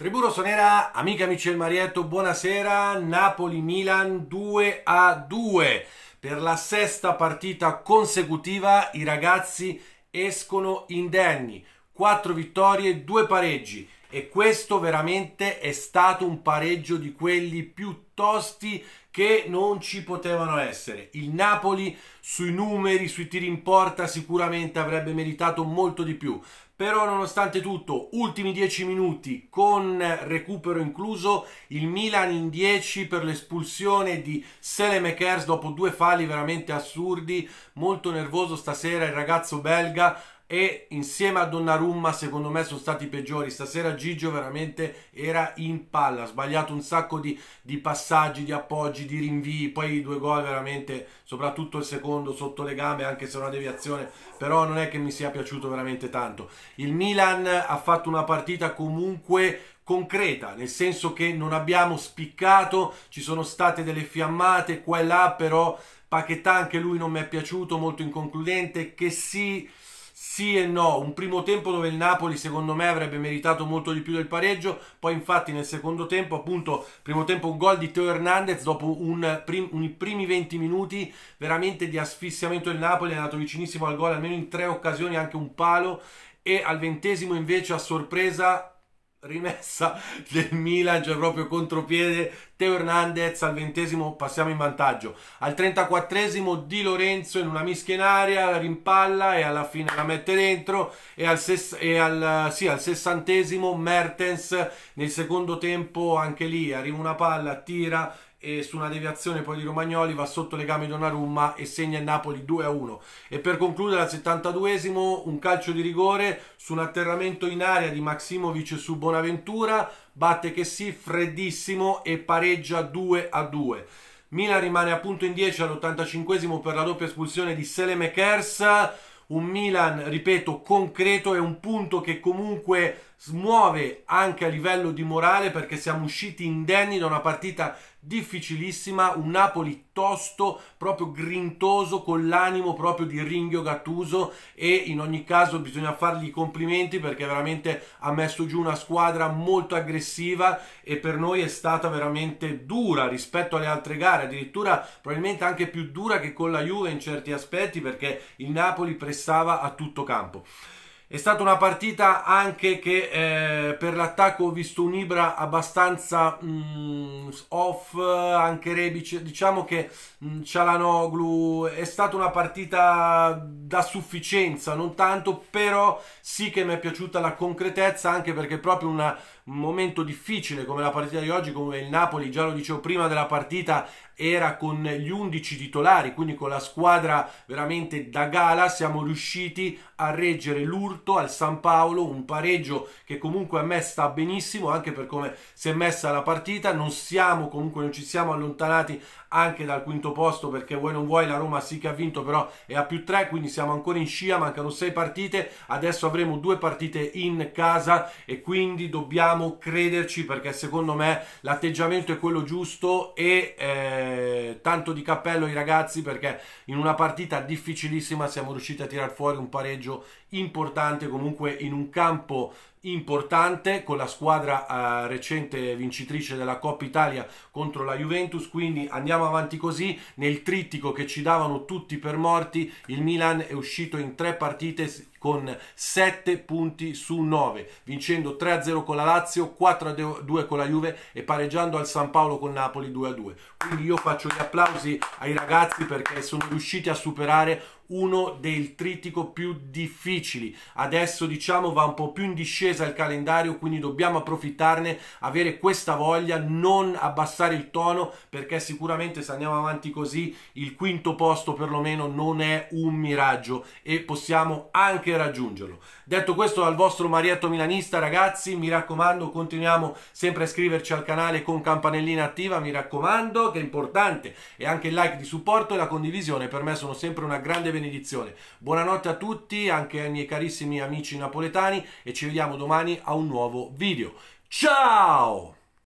Triburo Sonera, amica amici Marietto, buonasera. Napoli-Milan 2 a 2. Per la sesta partita consecutiva i ragazzi escono indenni. 4 vittorie, 2 pareggi. E questo veramente è stato un pareggio di quelli più tosti che non ci potevano essere. Il Napoli sui numeri, sui tiri in porta sicuramente avrebbe meritato molto di più, però nonostante tutto ultimi 10 minuti con recupero incluso il Milan in 10 per l'espulsione di Selemekers dopo due falli veramente assurdi molto nervoso stasera il ragazzo belga e insieme a Donnarumma secondo me sono stati peggiori stasera Gigio veramente era in palla ha sbagliato un sacco di, di, passaggi di appoggi di rinvii poi i due gol veramente soprattutto il secondo sotto le gambe anche se è una deviazione però non è che mi sia piaciuto veramente tanto il Milan ha fatto una partita comunque concreta, nel senso che non abbiamo spiccato, ci sono state delle fiammate qua e là, però Paquetà anche lui non mi è piaciuto, molto inconcludente, che si... Sì, sì e no, un primo tempo dove il Napoli secondo me avrebbe meritato molto di più del pareggio, poi infatti nel secondo tempo appunto, primo tempo un gol di Teo Hernandez dopo un prim i primi 20 minuti veramente di asfissiamento del Napoli, è andato vicinissimo al gol almeno in tre occasioni, anche un palo e al ventesimo invece a sorpresa rimessa del Milan, cioè proprio contropiede, Teo Hernandez al ventesimo passiamo in vantaggio, al 34esimo Di Lorenzo in una mischia in aria, la rimpalla e alla fine la mette dentro e al, ses- e al, sì, al sessantesimo Mertens nel secondo tempo anche lì arriva una palla, tira e su una deviazione poi di Romagnoli va sotto le gambe di Donnarumma e segna il Napoli 2-1 e per concludere al 72esimo un calcio di rigore su un atterramento in aria di Maximovic su Bonaventura batte che sì freddissimo e pareggia 2-2 Milan rimane appunto in 10 all'85esimo per la doppia espulsione di Selemekers un Milan ripeto concreto e un punto che comunque smuove anche a livello di morale perché siamo usciti indenni da una partita difficilissima, un Napoli tosto, proprio grintoso, con l'animo proprio di Ringhio Gattuso e in ogni caso bisogna fargli i complimenti perché veramente ha messo giù una squadra molto aggressiva e per noi è stata veramente dura rispetto alle altre gare, addirittura probabilmente anche più dura che con la Juve in certi aspetti perché il Napoli pressava a tutto campo. È stata una partita anche che eh, per l'attacco ho visto un Ibra abbastanza mh, mm, off, anche Rebic, diciamo che mh, mm, Cialanoglu è stata una partita da sufficienza, non tanto, però sì che mi è piaciuta la concretezza anche perché proprio una, un momento difficile come la partita di oggi, come il Napoli, già lo dicevo prima della partita, era con gli 11 titolari, quindi con la squadra veramente da gala siamo riusciti a reggere l'urto tutto al San Paolo, un pareggio che comunque a me sta benissimo anche per come si è messa la partita, non siamo comunque, non ci siamo allontanati anche dal quinto posto perché vuoi non vuoi la Roma sì che ha vinto però è a più 3 quindi siamo ancora in scia, mancano 6 partite, adesso avremo due partite in casa e quindi dobbiamo crederci perché secondo me l'atteggiamento è quello giusto e eh, tanto di cappello ai ragazzi perché in una partita difficilissima siamo riusciti a tirar fuori un pareggio importante comunque in un campo importante con la squadra eh, recente vincitrice della Coppa Italia contro la Juventus quindi andiamo avanti così nel trittico che ci davano tutti per morti il Milan è uscito in tre partite con 7 punti su 9 vincendo 3-0 con la Lazio 4-2 con la Juve e pareggiando al San Paolo con Napoli 2-2 quindi io faccio gli applausi ai ragazzi perché sono riusciti a superare uno dei trittico più difficili adesso diciamo va un po' più in discesa discesa il calendario, quindi dobbiamo approfittarne, avere questa voglia, non abbassare il tono, perché sicuramente se andiamo avanti così il quinto posto perlomeno non è un miraggio e possiamo anche raggiungerlo. Detto questo dal vostro Marietto Milanista, ragazzi, mi raccomando, continuiamo sempre a iscriverci al canale con campanellina attiva, mi raccomando, che è importante, e anche il like di supporto e la condivisione per me sono sempre una grande benedizione. Buonanotte a tutti, anche ai miei carissimi amici napoletani e ci vediamo domani a un nuovo video. Ciao!